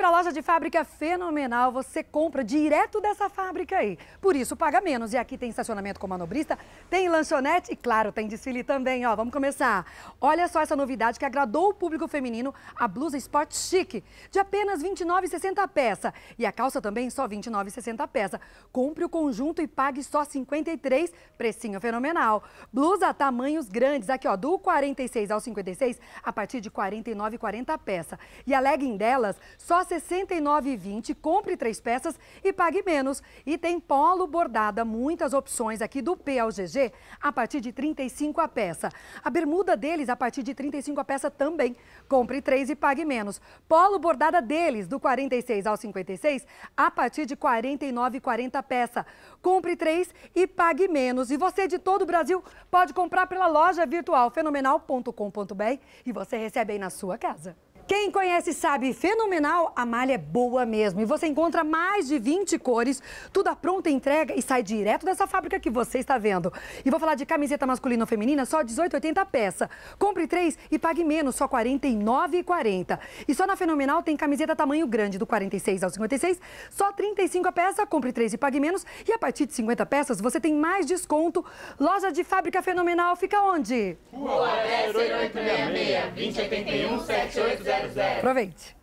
para a loja de fábrica fenomenal, você compra direto dessa fábrica aí. Por isso paga menos. E aqui tem estacionamento com manobrista, tem lanchonete e, claro, tem desfile também. Ó, vamos começar. Olha só essa novidade que agradou o público feminino, a blusa Sport Chic, de apenas R$ 29,60 peça. E a calça também só R$ 29,60 peça. Compre o conjunto e pague só R$ 53, precinho fenomenal. Blusa tamanhos grandes, aqui ó, do 46 ao 56, a partir de R$ 49,40 peça. E a legging delas só 69,20. Compre três peças e pague menos. E tem polo bordada, muitas opções aqui do P ao GG a partir de 35 a peça. A bermuda deles a partir de 35 a peça também. Compre três e pague menos. Polo bordada deles do 46 ao 56 a partir de 49,40 peça. Compre três e pague menos. E você de todo o Brasil pode comprar pela loja virtual fenomenal.com.br e você recebe aí na sua casa. Quem conhece sabe, fenomenal, a malha é boa mesmo. E você encontra mais de 20 cores, tudo à pronta entrega e sai direto dessa fábrica que você está vendo. E vou falar de camiseta masculina ou feminina, só 18,80 peça. Compre três e pague menos, só 49,40. E só na Fenomenal tem camiseta tamanho grande, do 46 ao 56, só 35 a peça, compre três e pague menos. E a partir de 50 peças, você tem mais desconto. Loja de Fábrica Fenomenal fica onde? Rua 10, 0866, 2081, 780. Aproveite.